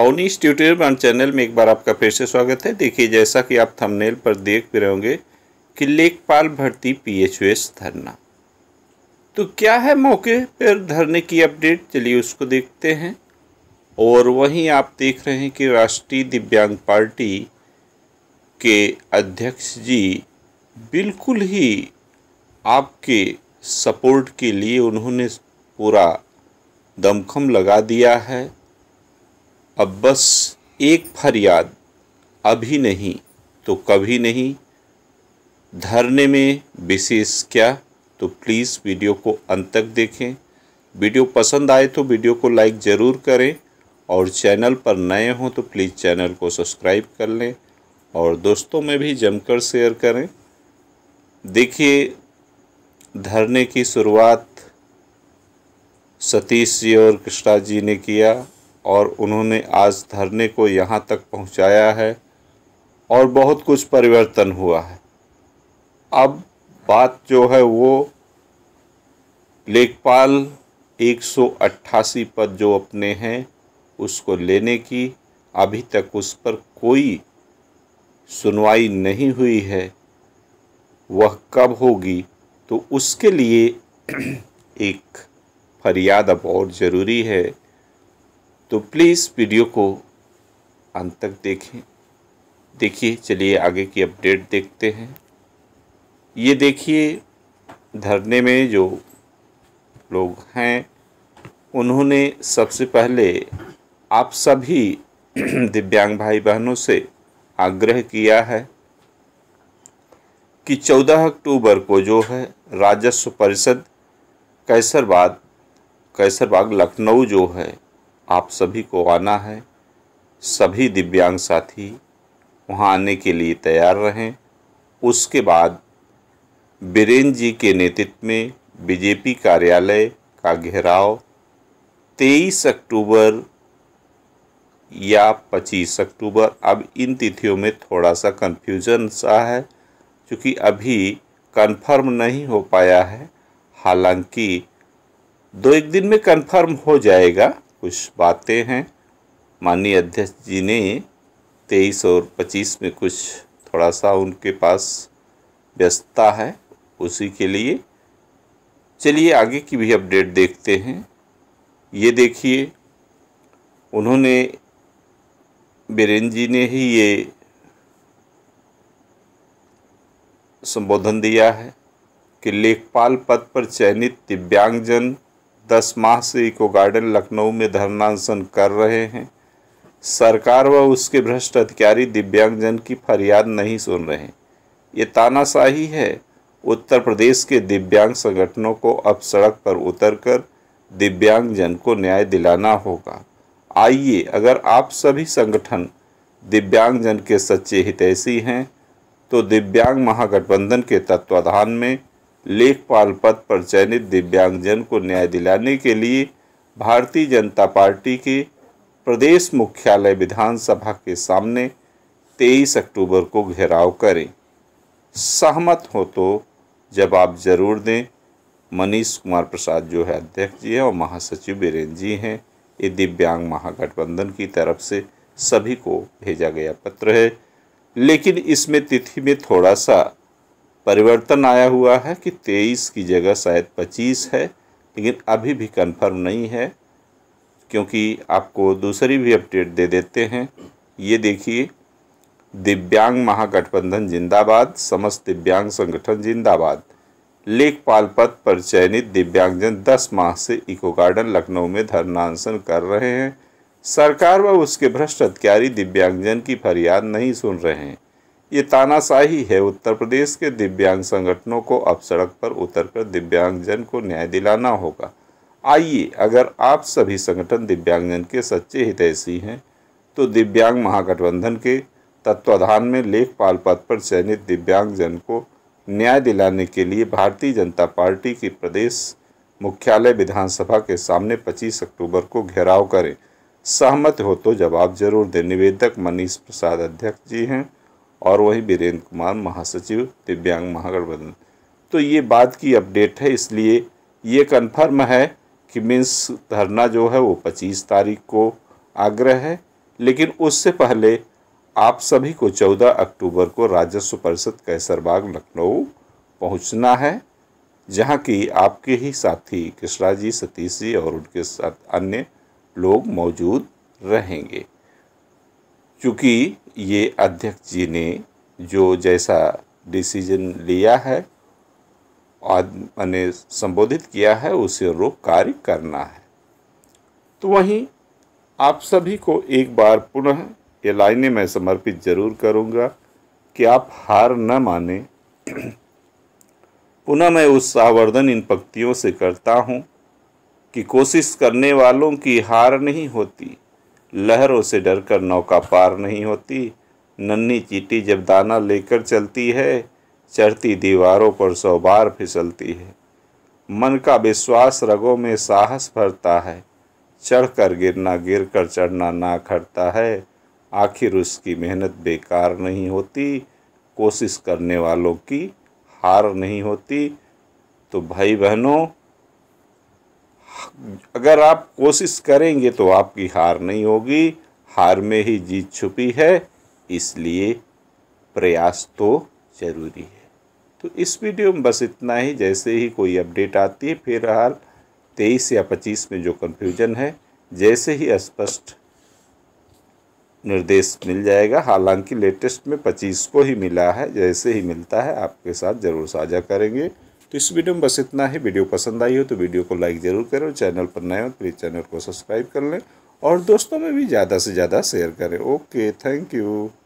Awanish tutorial and channel में एक बार आपका फिर से स्वागत है देखिए जैसा कि आप थंबनेल पर देख भी रहे होंगे कि लेखपाल भर्ती पीएचयूएस धरना तो क्या है मौके पर धरने की अपडेट चलिए उसको देखते हैं और वहीं आप देख रहे हैं कि राष्ट्रीय दिव्यांग पार्टी के अध्यक्ष जी बिल्कुल ही आपके सपोर्ट के लिए उन्होंने पूरा दमखम लगा दिया है अब बस एक फरियाद अभी नहीं तो कभी नहीं धरने में विशेष क्या तो प्लीज़ वीडियो को अंत तक देखें वीडियो पसंद आए तो वीडियो को लाइक ज़रूर करें और चैनल पर नए हों तो प्लीज़ चैनल को सब्सक्राइब कर लें और दोस्तों में भी जमकर शेयर करें देखिए धरने की शुरुआत सतीश जी और कृष्णा जी ने किया और उन्होंने आज धरने को यहाँ तक पहुँचाया है और बहुत कुछ परिवर्तन हुआ है अब बात जो है वो लेखपाल 188 पद जो अपने हैं उसको लेने की अभी तक उस पर कोई सुनवाई नहीं हुई है वह कब होगी तो उसके लिए एक फरियाद अब और ज़रूरी है तो प्लीज़ वीडियो को अंत तक देखें देखिए चलिए आगे की अपडेट देखते हैं ये देखिए धरने में जो लोग हैं उन्होंने सबसे पहले आप सभी दिव्यांग भाई बहनों से आग्रह किया है कि 14 अक्टूबर को जो है राजस्व परिषद कैसरबाग कैसरबाग लखनऊ जो है आप सभी को आना है सभी दिव्यांग साथी वहाँ आने के लिए तैयार रहें उसके बाद बीरेन जी के नेतृत्व में बीजेपी कार्यालय का घेराव 23 अक्टूबर या 25 अक्टूबर अब इन तिथियों में थोड़ा सा कन्फ्यूजन सा है क्योंकि अभी कन्फर्म नहीं हो पाया है हालांकि दो एक दिन में कन्फर्म हो जाएगा कुछ बातें हैं माननीय अध्यक्ष जी ने तेईस और पच्चीस में कुछ थोड़ा सा उनके पास व्यस्तता है उसी के लिए चलिए आगे की भी अपडेट देखते हैं ये देखिए उन्होंने बीरेन जी ने ही ये संबोधन दिया है कि लेखपाल पद पर चयनित दिव्यांगजन दस माह से इको गार्डन लखनऊ में धरनांसन कर रहे हैं सरकार व उसके भ्रष्ट अधिकारी दिव्यांगजन की फरियाद नहीं सुन रहे ये तानाशाही है उत्तर प्रदेश के दिव्यांग संगठनों को अब सड़क पर उतरकर दिव्यांगजन को न्याय दिलाना होगा आइए अगर आप सभी संगठन दिव्यांगजन के सच्चे हितैषी हैं तो दिव्यांग महागठबंधन के तत्वाधान में लेखपाल पद पर चयनित दिव्यांगजन को न्याय दिलाने के लिए भारतीय जनता पार्टी के प्रदेश मुख्यालय विधानसभा के सामने 23 अक्टूबर को घेराव करें सहमत हो तो जवाब जरूर दें मनीष कुमार प्रसाद जो है अध्यक्ष जी हैं और महासचिव बीरेन जी हैं ये दिव्यांग महागठबंधन की तरफ से सभी को भेजा गया पत्र है लेकिन इसमें तिथि में थोड़ा सा परिवर्तन आया हुआ है कि तेईस की जगह शायद पच्चीस है लेकिन अभी भी कंफर्म नहीं है क्योंकि आपको दूसरी भी अपडेट दे देते हैं ये देखिए दिव्यांग महागठबंधन जिंदाबाद समस्त दिव्यांग संगठन जिंदाबाद लेखपाल पद पर चयनित दिव्यांगजन 10 माह से इको गार्डन लखनऊ में धरना अनशन कर रहे हैं सरकार व उसके भ्रष्ट अधिकारी दिव्यांगजन की फरियाद नहीं सुन रहे हैं ये तानाशाही है उत्तर प्रदेश के दिव्यांग संगठनों को अब सड़क पर उतरकर दिव्यांगजन को न्याय दिलाना होगा आइए अगर आप सभी संगठन दिव्यांगजन के सच्चे हितैषी हैं तो दिव्यांग महागठबंधन के तत्वाधान में लेखपाल पद पर चयनित दिव्यांगजन को न्याय दिलाने के लिए भारतीय जनता पार्टी की प्रदेश मुख्यालय विधानसभा के सामने 25 अक्टूबर को घेराव करें सहमत हो तो जवाब जरूर दें निवेदक मनीष प्रसाद अध्यक्ष जी हैं और वही वीरेंद्र कुमार महासचिव दिव्यांग महागठबंधन तो ये बात की अपडेट है इसलिए ये कन्फर्म है कि मीन्स धरना जो है वो पच्चीस तारीख को आग्रह है लेकिन उससे पहले आप सभी को 14 अक्टूबर को राजस्व परिषद कैसरबाग लखनऊ पहुंचना है जहां की आपके ही साथी कृष्णा जी सतीश जी और उनके साथ अन्य लोग मौजूद रहेंगे क्योंकि ये अध्यक्ष जी ने जो जैसा डिसीजन लिया है मैंने संबोधित किया है उसे रोक कार्य करना है तो वहीं आप सभी को एक बार पुनः ये लाइने मैं समर्पित जरूर करूँगा कि आप हार न माने पुनः मैं उत्साहवर्धन इन पंक्तियों से करता हूँ कि कोशिश करने वालों की हार नहीं होती लहरों से डरकर नौका पार नहीं होती नन्ही चीटी जब दाना लेकर चलती है चढ़ती दीवारों पर सौ बार फिसलती है मन का विश्वास रगों में साहस भरता है चढ़कर गिरना गिर कर चढ़ना ना खड़ता है आखिर उसकी मेहनत बेकार नहीं होती कोशिश करने वालों की हार नहीं होती तो भाई बहनों अगर आप कोशिश करेंगे तो आपकी हार नहीं होगी हार में ही जीत छुपी है इसलिए प्रयास तो ज़रूरी है तो इस वीडियो में बस इतना ही जैसे ही कोई अपडेट आती है फिर हाल तेईस या पच्चीस में जो कन्फ्यूजन है जैसे ही स्पष्ट निर्देश मिल जाएगा हालांकि लेटेस्ट में पच्चीस को ही मिला है जैसे ही मिलता है आपके साथ ज़रूर साझा करेंगे तो इस वीडियो में बस इतना ही वीडियो पसंद आई हो तो वीडियो को लाइक ज़रूर करें और चैनल पर नए हो तो प्लीज़ चैनल को सब्सक्राइब कर लें और दोस्तों में भी ज़्यादा से ज़्यादा शेयर करें ओके थैंक यू